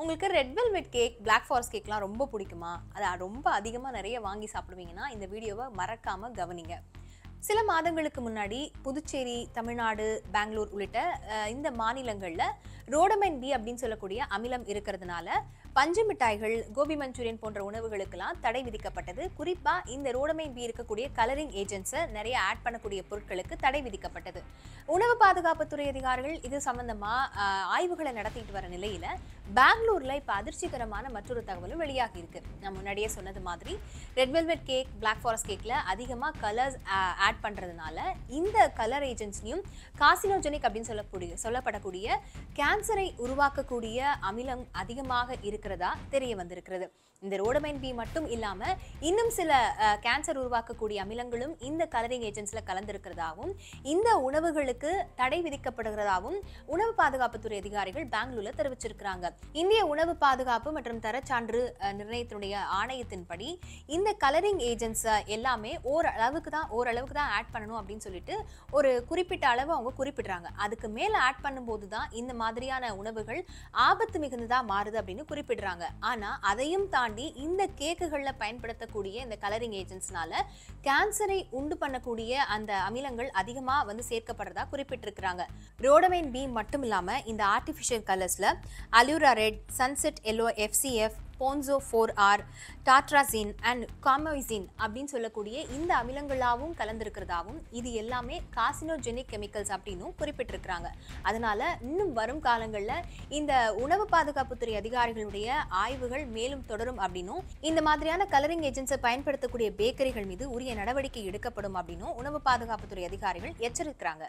உங்களுக்கு red velvet cake black forest கேக்லாம் ரொம்ப பிடிக்குமா அதை ரொம்ப அதிகமாக நிறைய வாங்கி சாப்பிடுவீங்கன்னா இந்த வீடியோவை மறக்காமல் கவனிங்க சில மாதங்களுக்கு முன்னாடி புதுச்சேரி தமிழ்நாடு பெங்களூர் உள்ளிட்ட இந்த மாநிலங்களில் ரோடமைன் பி அப்படின்னு சொல்லக்கூடிய அமிலம் இருக்கிறதுனால பஞ்சு மிட்டாய்கள் கோபி மஞ்சூரியன் போன்ற உணவுகளுக்கெல்லாம் தடை விதிக்கப்பட்டது குறிப்பாக இந்த ரோடமைன் பி இருக்கக்கூடிய கலரிங் ஏஜென்ட்ஸை நிறைய ஆட் பண்ணக்கூடிய பொருட்களுக்கு தடை விதிக்கப்பட்டது உணவு பாதுகாப்புத்துறை அதிகாரிகள் இது சம்பந்தமா ஆய்வுகளை நடத்திட்டு வர நிலையில் பெங்களூரில் இப்போ அதிர்ச்சிகரமான மற்றொரு தகவலும் வெளியாகி இருக்கு நான் முன்னாடியே சொன்னது மாதிரி red velvet cake black forest கேக்கில் அதிகமாக கலர்ஸ் ஆட் பண்ணுறதுனால இந்த கலர் ஏஜென்ட்ஸ்லயும் காசினோஜெனிக் அப்படின்னு சொல்லக்கூடிய சொல்லப்படக்கூடிய கேன் கேன்சரை உருவாக்கக்கூடிய அமிலம் அதிகமாக இருக்கிறதா தெரிய வந்திருக்கிறது இந்த ரோடமைன் பி மட்டும் இல்லாமல் இன்னும் சில கேன்சர் உருவாக்கக்கூடிய அமிலங்களும் இந்த கலரிங் ஏஜென்ட்ஸ்ல கலந்திருக்கிறதாகவும் இந்த உணவுகளுக்கு தடை விதிக்கப்படுகிறதாகவும் உணவு பாதுகாப்புத்துறை அதிகாரிகள் பெங்களூர்ல தெரிவிச்சிருக்கிறாங்க இந்திய உணவு பாதுகாப்பு மற்றும் தரச்சான்று நிர்ணயத்தினுடைய ஆணையத்தின்படி இந்த கலரிங் ஏஜென்ட்ஸ் எல்லாமே ஓரளவுக்கு தான் ஓரளவுக்கு தான் ஆட் பண்ணணும் அப்படின்னு சொல்லிட்டு ஒரு குறிப்பிட்ட அளவு அவங்க குறிப்பிடுறாங்க அதுக்கு மேலே ஆட் பண்ணும்போது தான் இந்த மாதிரி மாதிரியான உணவுகள் ஆபத்து மிகுந்ததாக மாறுது அப்படின்னு குறிப்பிடுறாங்க ஆனால் அதையும் தாண்டி இந்த கேக்குகளில் பயன்படுத்தக்கூடிய இந்த கலரிங் ஏஜென்ட்ஸ்னால கேன்சரை உண்டு பண்ணக்கூடிய அந்த அமிலங்கள் அதிகமாக வந்து சேர்க்கப்படுறதா குறிப்பிட்டிருக்கிறாங்க ரோடமைன் பி மட்டும் இல்லாமல் இந்த ஆர்டிஃபிஷியல் கலர்ஸில் Allura red sunset yellow FCF ponceau four R tartrazine and carmoisine அப்படின்னு சொல்லக்கூடிய இந்த அமிலங்களாகவும் கலந்திருக்கிறதாகவும் இது எல்லாமே காசினோஜெனிக் கெமிக்கல்ஸ் அப்படின்னும் குறிப்பிட்டிருக்கிறாங்க அதனால் இன்னும் வரும் காலங்களில் இந்த உணவு பாதுகாப்புத்துறை அதிகாரிகளுடைய ஆய்வுகள் மேலும் தொடரும் அப்படின்னும் இந்த மாதிரியான கலரிங் ஏஜென்ட்ஸை பயன்படுத்தக்கூடிய பேக்கரிகள் மீது உரிய நடவடிக்கை எடுக்கப்படும் அப்படின்னும் உணவு பாதுகாப்புத்துறை அதிகாரிகள் எச்சரிக்கிறாங்க